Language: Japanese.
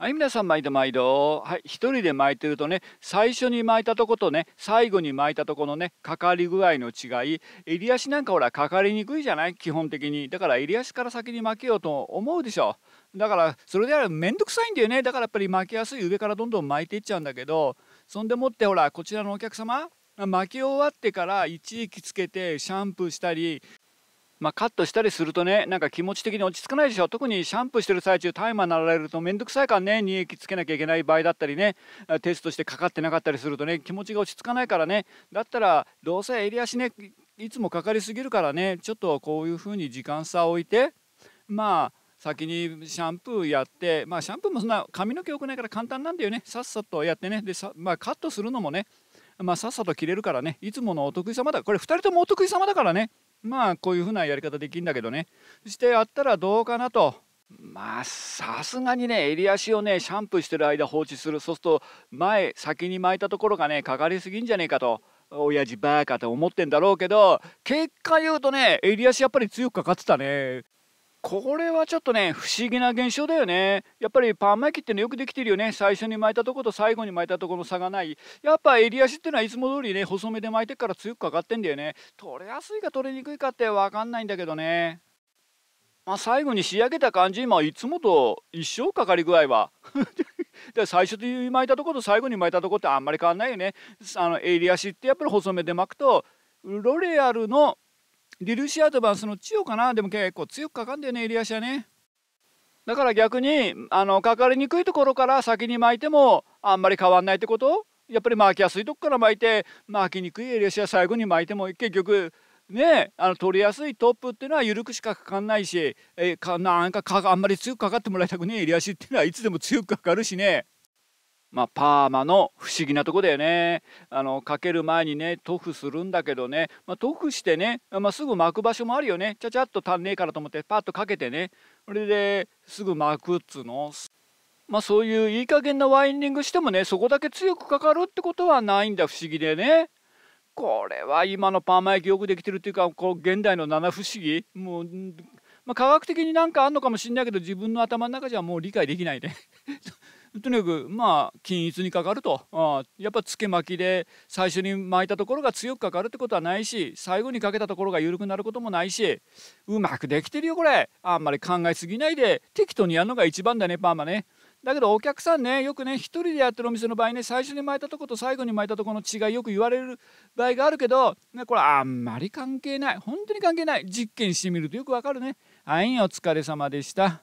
はい、皆さん毎度毎度。はい、一人で巻いてるとね、最初に巻いたとことね、最後に巻いたとこのね、かかり具合の違い、襟足なんかほら、かかりにくいじゃない基本的に。だから襟足から先に巻けようと思うでしょ。だから、それであれめんどくさいんだよね。だからやっぱり巻きやすい上からどんどん巻いていっちゃうんだけど、そんでもってほら、こちらのお客様、巻き終わってから一期つけてシャンプーしたりまあ、カットしたりするとねなんか気持ち的に落ち着かないでしょ特にシャンプーしてる最中タイマーなられると面倒くさいからね乳液つけなきゃいけない場合だったりねテストしてかかってなかったりするとね気持ちが落ち着かないからねだったらどうせ襟足ねいつもかかりすぎるからねちょっとこういう風に時間差を置いてまあ先にシャンプーやってまあシャンプーもそんな髪の毛良くないから簡単なんだよねさっさとやってねでまあ、カットするのもねまあ、さっさと切れるからねいつものお得意様だこれ2人ともお得意様だからねまあこういうふうなやり方できるんだけどねそしてやったらどうかなとまあさすがにね襟足をねシャンプーしてる間放置するそうすると前先に巻いたところがねかかりすぎんじゃねえかと親父バーカと思ってんだろうけど結果言うとね襟足やっぱり強くかかってたねこれはちょっとね不思議な現象だよねやっぱりパン巻きってのよくできてるよね最初に巻いたとこと最後に巻いたとこの差がないやっぱ襟足っていうのはいつも通りね細めで巻いてから強くかかってんだよね取れやすいか取れにくいかって分かんないんだけどねまあ最後に仕上げた感じ今いつもと一生かかり具合は で最初に巻いたとこと最後に巻いたとこってあんまり変わんないよねあの襟足ってやっぱり細めで巻くとロレアルのリルシアトバンスの千かなでも結構強くかかんだよね襟足はねだから逆にあのかかりにくいところから先に巻いてもあんまり変わんないってことやっぱり巻きやすいとこから巻いて巻きにくい襟足は最後に巻いても結局ねあの取りやすいトップっていうのは緩くしかかかんないしえかなんかかあんまり強くかかってもらいたくねえ襟足っていうのはいつでも強くかかるしね。まあ、パーマの不思議なとこだよね。あのかける前にね塗布するんだけどね、まあ、塗布してね、まあ、すぐ巻く場所もあるよねちゃちゃっと足んねえからと思ってパッとかけてねそれですぐ巻くっつうの。まあそういういい加減なワインディングしてもねそこだけ強くかかるってことはないんだ不思議でね。これは今のパーマ液よくできてるっていうかこう現代の七不思議もう、まあ、科学的になんかあんのかもしんないけど自分の頭の中じゃもう理解できないね。とにかくまあ均一にかかるとあやっぱつけ巻きで最初に巻いたところが強くかかるってことはないし最後にかけたところが緩くなることもないしうまくできてるよこれあんまり考えすぎないで適当にやるのが一番だねパーマね。だけどお客さんねよくね1人でやってるお店の場合ね最初に巻いたとこと最後に巻いたとこの違いよく言われる場合があるけど、ね、これあんまり関係ない本当に関係ない実験してみるとよくわかるね。はいお疲れ様でした。